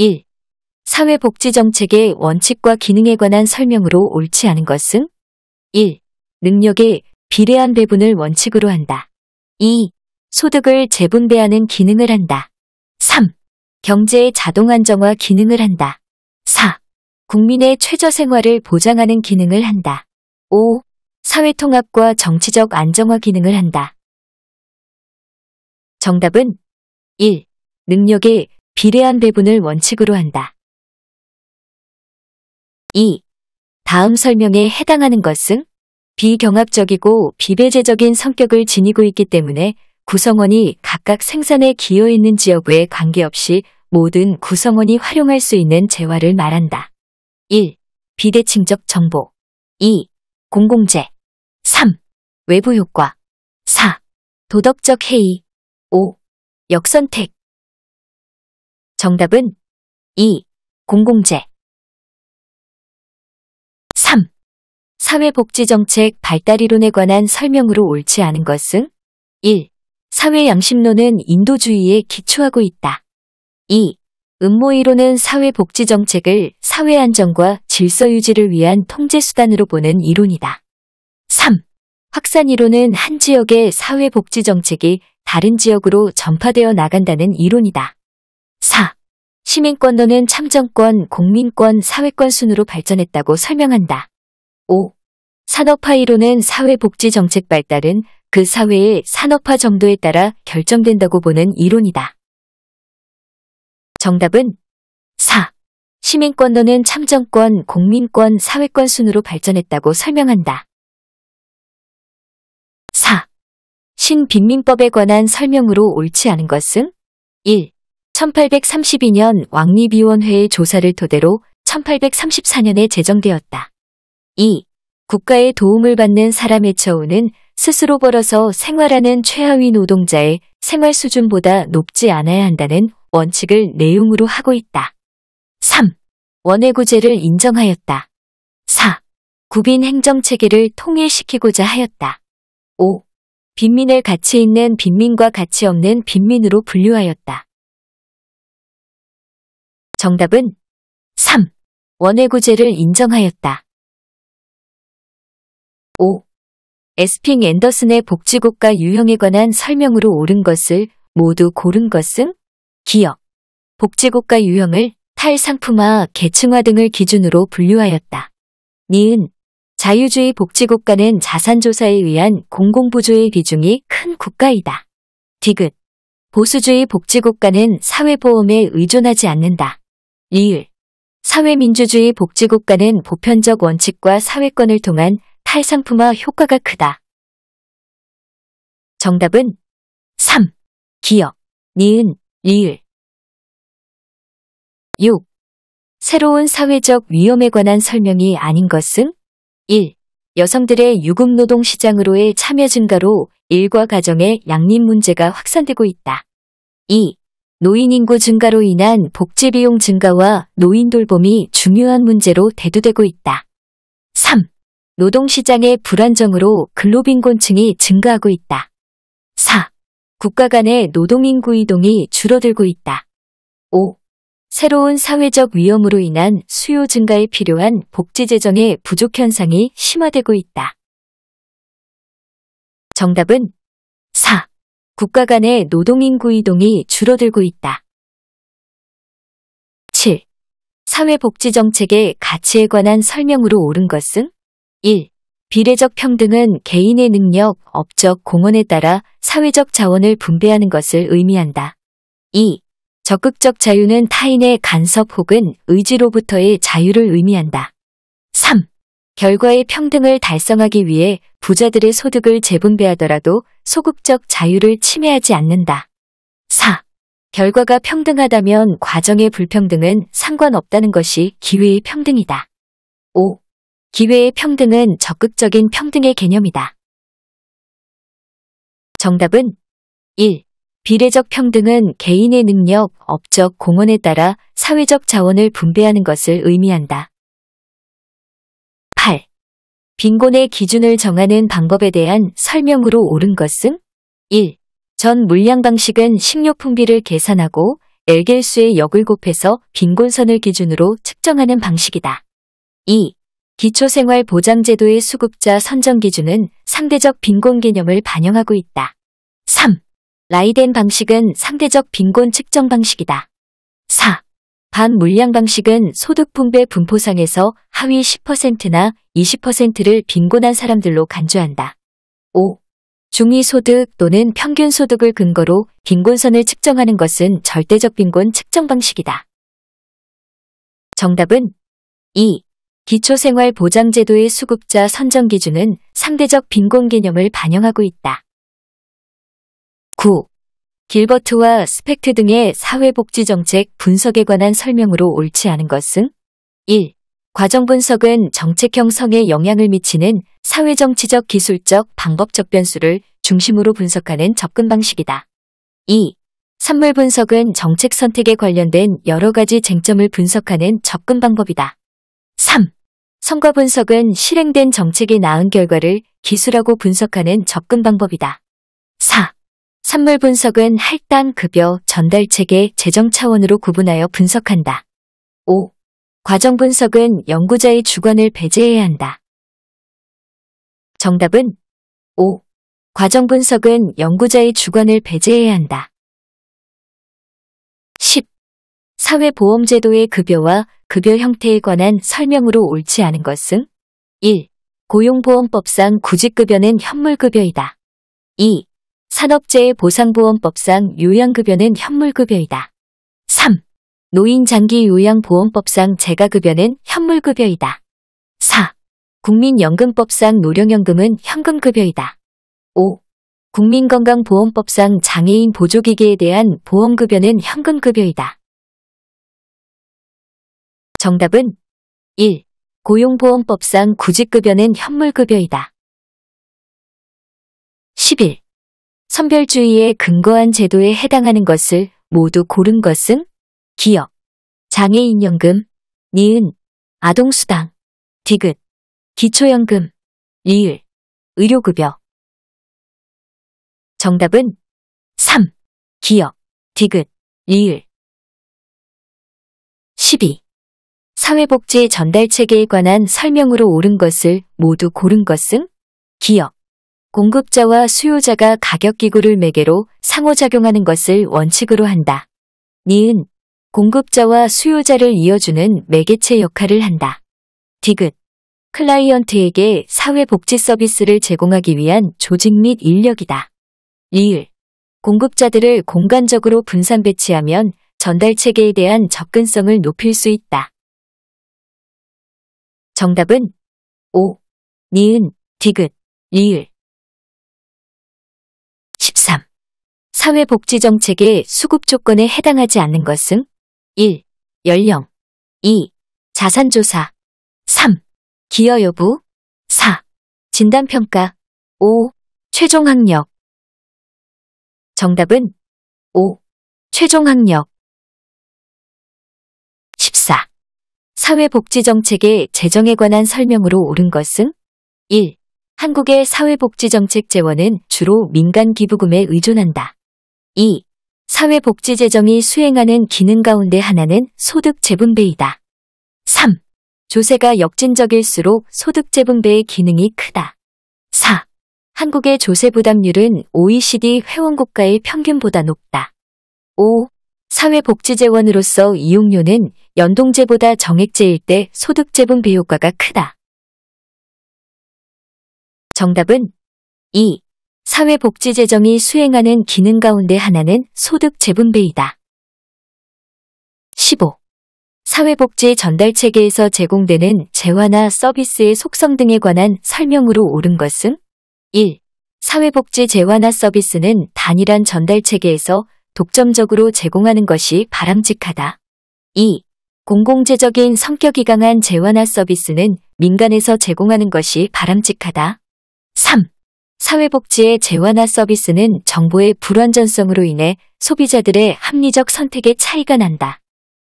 1. 사회복지정책의 원칙과 기능에 관한 설명으로 옳지 않은 것은 1. 능력의 비례한 배분을 원칙으로 한다. 2. 소득을 재분배하는 기능을 한다. 3. 경제의 자동 안정화 기능을 한다. 4. 국민의 최저 생활을 보장하는 기능을 한다. 5. 사회통합과 정치적 안정화 기능을 한다. 정답은 1. 능력의 비례한 배분을 원칙으로 한다. 2. 다음 설명에 해당하는 것은 비경합적이고 비배제적인 성격을 지니고 있기 때문에 구성원이 각각 생산에 기여있는 지역에 관계없이 모든 구성원이 활용할 수 있는 재화를 말한다. 1. 비대칭적 정보 2. 공공재 3. 외부효과 4. 도덕적 해이 5. 역선택 정답은 2. 공공재 3. 사회복지정책 발달이론에 관한 설명으로 옳지 않은 것은 1. 사회양심론은 인도주의에 기초하고 있다. 2. 음모이론은 사회복지정책을 사회안정과 질서유지를 위한 통제수단으로 보는 이론이다. 3. 확산이론은 한 지역의 사회복지정책이 다른 지역으로 전파되어 나간다는 이론이다. 시민권도는 참정권, 국민권 사회권 순으로 발전했다고 설명한다. 5. 산업화 이론은 사회복지 정책 발달은 그 사회의 산업화 정도에 따라 결정된다고 보는 이론이다. 정답은 4. 시민권도는 참정권, 국민권 사회권 순으로 발전했다고 설명한다. 4. 신빈민법에 관한 설명으로 옳지 않은 것은 1. 1832년 왕립위원회의 조사를 토대로 1834년에 제정되었다. 2. 국가의 도움을 받는 사람의 처우는 스스로 벌어서 생활하는 최하위 노동자의 생활 수준보다 높지 않아야 한다는 원칙을 내용으로 하고 있다. 3. 원외구제를 인정하였다. 4. 구빈 행정체계를 통일시키고자 하였다. 5. 빈민을 가치 있는 빈민과 가치 없는 빈민으로 분류하였다. 정답은 3. 원외구제를 인정하였다. 5. 에스핑 앤더슨의 복지국가 유형에 관한 설명으로 옳은 것을 모두 고른 것은 기업, 복지국가 유형을 탈상품화, 계층화 등을 기준으로 분류하였다. 니은 자유주의 복지국가는 자산조사에 의한 공공부조의 비중이 큰 국가이다. 디귿 보수주의 복지국가는 사회보험에 의존하지 않는다. 2일 사회민주주의 복지국가는 보편적 원칙과 사회권을 통한 탈상품화 효과가 크다. 정답은 3. 기억, 니은, 리을 6. 새로운 사회적 위험에 관한 설명이 아닌 것은 1. 여성들의 유급노동 시장으로의 참여 증가로 일과 가정의 양립 문제가 확산되고 있다. 2. 노인 인구 증가로 인한 복지 비용 증가와 노인 돌봄이 중요한 문제로 대두되고 있다. 3. 노동시장의 불안정으로 근로빈곤층이 증가하고 있다. 4. 국가 간의 노동인구 이동이 줄어들고 있다. 5. 새로운 사회적 위험으로 인한 수요 증가에 필요한 복지재정의 부족 현상이 심화되고 있다. 정답은 국가 간의 노동인구 이동이 줄어들고 있다. 7. 사회복지정책의 가치에 관한 설명으로 옳은 것은 1. 비례적 평등은 개인의 능력, 업적, 공헌에 따라 사회적 자원을 분배하는 것을 의미한다. 2. 적극적 자유는 타인의 간섭 혹은 의지로부터의 자유를 의미한다. 3. 결과의 평등을 달성하기 위해 부자들의 소득을 재분배하더라도 소극적 자유를 침해하지 않는다. 4. 결과가 평등하다면 과정의 불평등은 상관없다는 것이 기회의 평등이다. 5. 기회의 평등은 적극적인 평등의 개념이다. 정답은 1. 비례적 평등은 개인의 능력, 업적, 공헌에 따라 사회적 자원을 분배하는 것을 의미한다. 빈곤의 기준을 정하는 방법에 대한 설명으로 옳은 것은 1. 전 물량 방식은 식료품비를 계산하고 엘겔수의 역을 곱해서 빈곤선을 기준으로 측정하는 방식이다. 2. 기초생활보장제도의 수급자 선정 기준은 상대적 빈곤 개념을 반영하고 있다. 3. 라이덴 방식은 상대적 빈곤 측정 방식이다. 4. 반 물량 방식은 소득 분배 분포상에서 하위 10%나 20%를 빈곤한 사람들로 간주한다. 5. 중위 소득 또는 평균 소득을 근거로 빈곤선을 측정하는 것은 절대적 빈곤 측정 방식이다. 정답은 2. 기초생활보장제도의 수급자 선정 기준은 상대적 빈곤 개념을 반영하고 있다. 9. 길버트와 스펙트 등의 사회복지정책 분석에 관한 설명으로 옳지 않은 것은 1. 과정 분석은 정책형 성에 영향을 미치는 사회정치적 기술적 방법적 변수를 중심으로 분석하는 접근 방식이다. 2. 산물 분석은 정책 선택에 관련된 여러 가지 쟁점을 분석하는 접근 방법이다. 3. 성과 분석은 실행된 정책이 나은 결과를 기술하고 분석하는 접근 방법이다. 산물 분석은 할당, 급여, 전달체계, 재정 차원으로 구분하여 분석한다. 5. 과정 분석은 연구자의 주관을 배제해야 한다. 정답은 5. 과정 분석은 연구자의 주관을 배제해야 한다. 10. 사회보험제도의 급여와 급여 형태에 관한 설명으로 옳지 않은 것은 1. 고용보험법상 구직급여는 현물급여이다. 2. 산업재해 보상보험법상 요양급여는 현물급여이다. 3. 노인장기요양보험법상 재가급여는 현물급여이다. 4. 국민연금법상 노령연금은 현금급여이다. 5. 국민건강보험법상 장애인 보조기계에 대한 보험급여는 현금급여이다. 정답은 1. 고용보험법상 구직급여는 현물급여이다. 11. 선별주의에 근거한 제도에 해당하는 것을 모두 고른 것은 기업, 장애인연금, 니은, 아동수당, 디귿, 기초연금, 리을, 의료급여. 정답은 3. 기업, 디귿, 리을. 12. 사회복지 전달체계에 관한 설명으로 옳은 것을 모두 고른 것은 기업, 공급자와 수요자가 가격기구를 매개로 상호작용하는 것을 원칙으로 한다. 니은 공급자와 수요자를 이어주는 매개체 역할을 한다. 디귿 클라이언트에게 사회복지 서비스를 제공하기 위한 조직 및 인력이다. 리을 공급자들을 공간적으로 분산 배치하면 전달 체계에 대한 접근성을 높일 수 있다. 정답은 5. 니은, 디귿, 리을 사회복지정책의 수급 조건에 해당하지 않는 것은 1. 연령 2. 자산조사 3. 기여 여부 4. 진단평가 5. 최종학력 정답은 5. 최종학력 14. 사회복지정책의 재정에 관한 설명으로 옳은 것은 1. 한국의 사회복지정책 재원은 주로 민간 기부금에 의존한다. 2. 사회복지재정이 수행하는 기능 가운데 하나는 소득재분배이다. 3. 조세가 역진적일수록 소득재분배의 기능이 크다. 4. 한국의 조세부담률은 OECD 회원국가의 평균보다 높다. 5. 사회복지재원으로서 이용료는 연동제보다 정액제일 때 소득재분배 효과가 크다. 정답은 2. 사회복지재정이 수행하는 기능 가운데 하나는 소득 재분배이다. 15. 사회복지 전달체계에서 제공되는 재화나 서비스의 속성 등에 관한 설명으로 옳은 것은 1. 사회복지 재화나 서비스는 단일한 전달체계에서 독점적으로 제공하는 것이 바람직하다. 2. 공공재적인 성격이 강한 재화나 서비스는 민간에서 제공하는 것이 바람직하다. 사회복지의 재화나 서비스는 정보의 불완전성으로 인해 소비자들의 합리적 선택에 차이가 난다.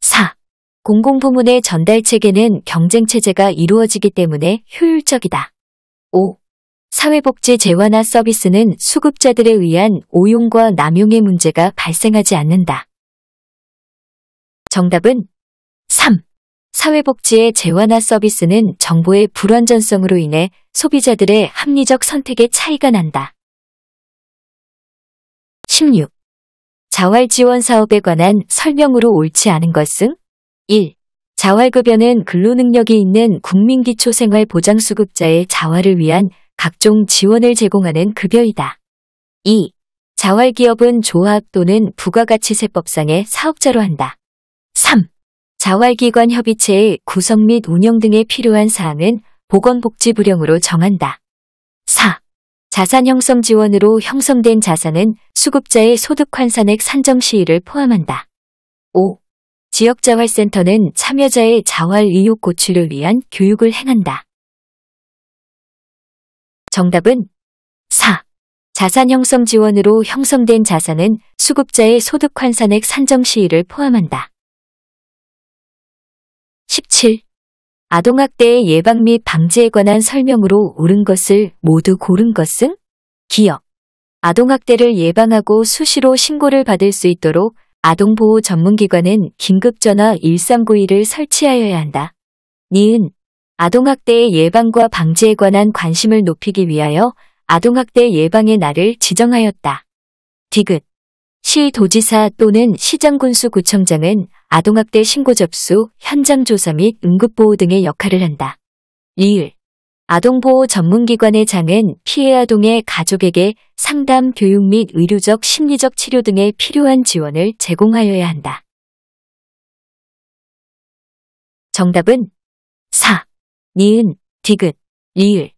4. 공공부문의 전달체계는 경쟁체제가 이루어지기 때문에 효율적이다. 5. 사회복지 재화나 서비스는 수급자들에 의한 오용과 남용의 문제가 발생하지 않는다. 정답은 사회복지의 재화나 서비스는 정보의 불완전성으로 인해 소비자들의 합리적 선택에 차이가 난다. 16. 자활 지원 사업에 관한 설명으로 옳지 않은 것은 1. 자활급여는 근로능력이 있는 국민기초생활보장수급자의 자활을 위한 각종 지원을 제공하는 급여이다. 2. 자활기업은 조합 또는 부가가치세법상의 사업자로 한다. 자활기관 협의체의 구성 및 운영 등에 필요한 사항은 보건복지부령으로 정한다. 4. 자산 형성 지원으로 형성된 자산은 수급자의 소득 환산액 산정 시일을 포함한다. 5. 지역자활센터는 참여자의 자활 이욕 고취를 위한 교육을 행한다. 정답은 4. 자산 형성 지원으로 형성된 자산은 수급자의 소득 환산액 산정 시일을 포함한다. 17. 아동학대의 예방 및 방지에 관한 설명으로 옳은 것을 모두 고른 것은 기억. 아동학대를 예방하고 수시로 신고를 받을 수 있도록 아동보호 전문기관은 긴급전화 1392를 설치하여야 한다. 니은 아동학대의 예방과 방지에 관한 관심을 높이기 위하여 아동학대 예방의 날을 지정하였다. 디귿 시 도지사 또는 시장군수 구청장은 아동학대 신고 접수, 현장 조사 및 응급보호 등의 역할을 한다. 리을 아동보호 전문기관의 장은 피해 아동의 가족에게 상담, 교육 및 의료적, 심리적 치료 등의 필요한 지원을 제공하여야 한다. 정답은 4. 니은, 디귿, 리을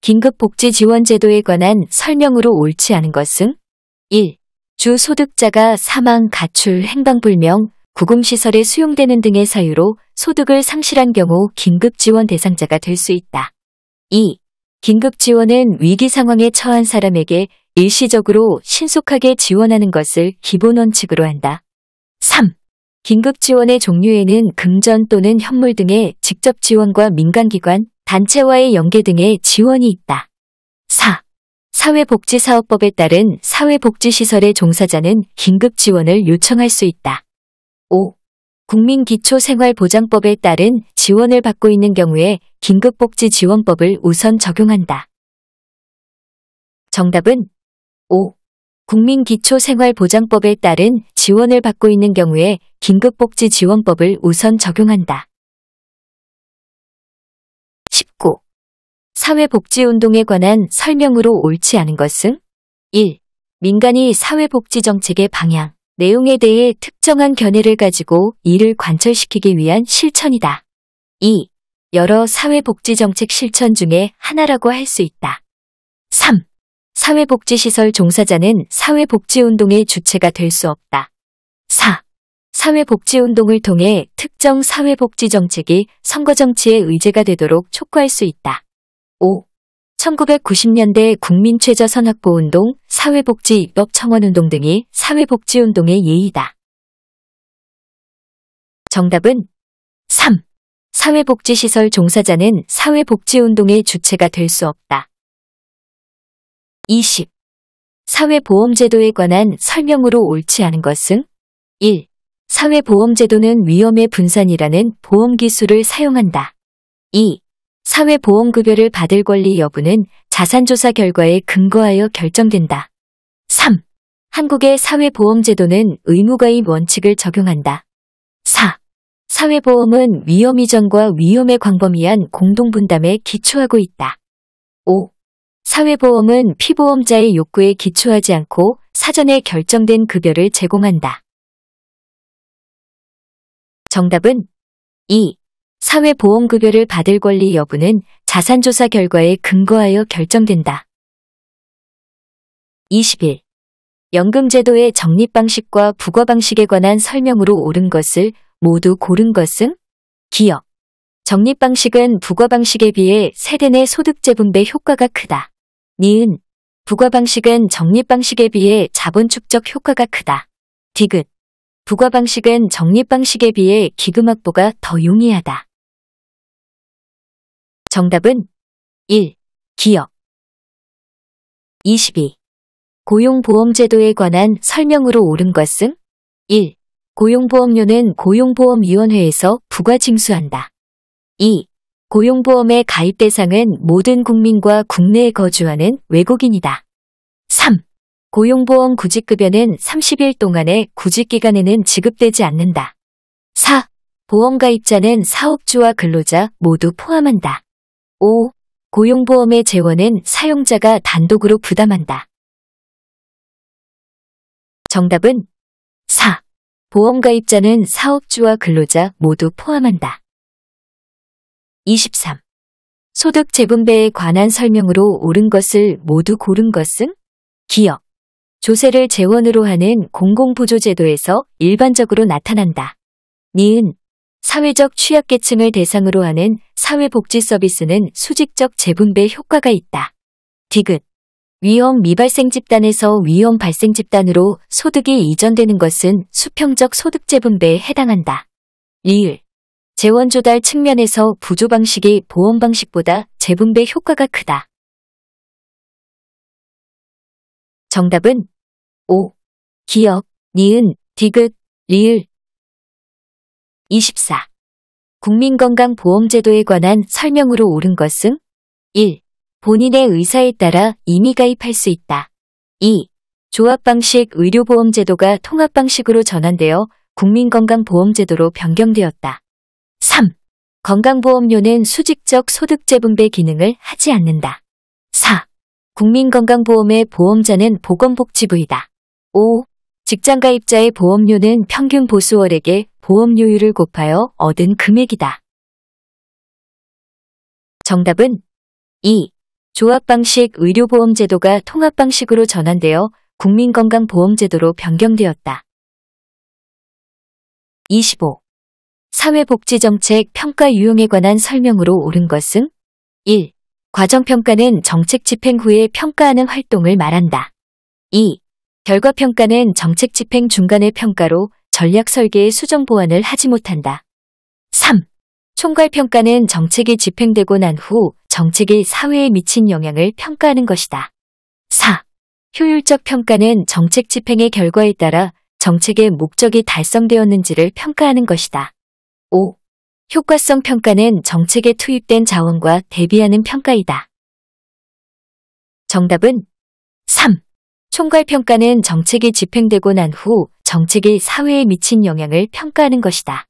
긴급복지지원제도에 관한 설명으로 옳지 않은 것은 1. 주 소득자가 사망, 가출, 행방불명, 구금시설에 수용되는 등의 사유로 소득을 상실한 경우 긴급지원 대상자가 될 수 있다. 2. 긴급지원은 위기 상황에 처한 사람에게 일시적으로 신속하게 지원하는 것을 기본 원칙으로 한다. 3. 긴급지원의 종류에는 금전 또는 현물 등의 직접 지원과 민간기관, 단체와의 연계 등의 지원이 있다. 4. 사회복지사업법에 따른 사회복지시설의 종사자는 긴급 지원을 요청할 수 있다. 5. 국민기초생활보장법에 따른 지원을 받고 있는 경우에 긴급복지지원법을 우선 적용한다. 정답은 5. 국민기초생활보장법에 따른 지원을 받고 있는 경우에 긴급복지지원법을 우선 적용한다. 19. 사회복지운동에 관한 설명으로 옳지 않은 것은 1. 민간이 사회복지 정책의 방향, 내용에 대해 특정한 견해를 가지고 이를 관철시키기 위한 실천이다. 2. 여러 사회복지 정책 실천 중에 하나라고 할 수 있다. 3. 사회복지시설 종사자는 사회복지운동의 주체가 될 수 없다. 사회복지운동을 통해 특정 사회복지정책이 선거정치의 의제가 되도록 촉구할 수 있다. 5. 1990년대 국민최저선악보운동, 사회복지입법청원운동 등이 사회복지운동의 예의다 정답은 3. 사회복지시설 종사자는 사회복지운동의 주체가 될 수 없다. 20. 사회보험제도에 관한 설명으로 옳지 않은 것은 1. 사회보험제도는 위험의 분산이라는 보험기술을 사용한다. 2. 사회보험급여를 받을 권리 여부는 자산조사 결과에 근거하여 결정된다. 3. 한국의 사회보험제도는 의무가입 원칙을 적용한다. 4. 사회보험은 위험 이전과 위험에 광범위한 공동분담에 기초하고 있다. 5. 사회보험은 피보험자의 욕구에 기초하지 않고 사전에 결정된 급여를 제공한다. 정답은 2. 사회보험급여를 받을 권리 여부는 자산조사 결과에 근거하여 결정된다. 21. 연금제도의 적립 방식과 부과 방식에 관한 설명으로 옳은 것을 모두 고른 것은 기억. 적립 방식은 부과 방식에 비해 세대 내 소득 재분배 효과가 크다. 니은. 부과 방식은 적립 방식에 비해 자본 축적 효과가 크다. 디귿. 부과 방식은 적립 방식에 비해 기금 확보가 더 용이하다. 정답은 1. 기업 22. 고용보험제도에 관한 설명으로 옳은 것은 1. 고용보험료는 고용보험위원회에서 부과 징수한다. 2. 고용보험의 가입 대상은 모든 국민과 국내에 거주하는 외국인이다. 3. 고용보험 구직급여는 30일 동안의 구직기간에는 지급되지 않는다. 4. 보험가입자는 사업주와 근로자 모두 포함한다. 5. 고용보험의 재원은 사용자가 단독으로 부담한다. 정답은 4. 보험가입자는 사업주와 근로자 모두 포함한다. 23. 소득 재분배에 관한 설명으로 옳은 것을 모두 고른 것은 기억 조세를 재원으로 하는 공공보조제도에서 일반적으로 나타난다. 니은 사회적 취약계층을 대상으로 하는 사회복지 서비스는 수직적 재분배 효과가 있다. 디귿 위험 미발생 집단에서 위험 발생 집단으로 소득이 이전되는 것은 수평적 소득 재분배에 해당한다. 리을 재원 조달 측면에서 부조 방식이 보험 방식보다 재분배 효과가 크다. 정답은 5. 기억 니은, 디귿, 리을 24. 국민건강보험제도에 관한 설명으로 옳은 것은 1. 본인의 의사에 따라 이미 가입할 수 있다. 2. 조합방식 의료보험제도가 통합방식으로 전환되어 국민건강보험제도로 변경되었다. 3. 건강보험료는 수직적 소득재분배 기능을 하지 않는다. 국민건강보험의 보험자는 보건복지부이다. 5. 직장가입자의 보험료는 평균 보수월에게 보험료율을 곱하여 얻은 금액이다. 정답은 2. 조합방식 의료보험제도가 통합방식으로 전환되어 국민건강보험제도로 변경되었다. 25. 사회복지정책 평가 유형에 관한 설명으로 옳은 것은 1. 과정평가는 정책 집행 후에 평가하는 활동을 말한다. 2. 결과평가는 정책 집행 중간의 평가로 전략 설계의 수정 보완을 하지 못한다. 3. 총괄평가는 정책이 집행되고 난 후 정책이 사회에 미친 영향을 평가하는 것이다. 4. 효율적 평가는 정책 집행의 결과에 따라 정책의 목적이 달성되었는지를 평가하는 것이다. 5. 효과성 평가는 정책에 투입된 자원과 대비하는 평가이다. 정답은 3. 총괄평가는 정책이 집행되고 난 후 정책이 사회에 미친 영향을 평가하는 것이다.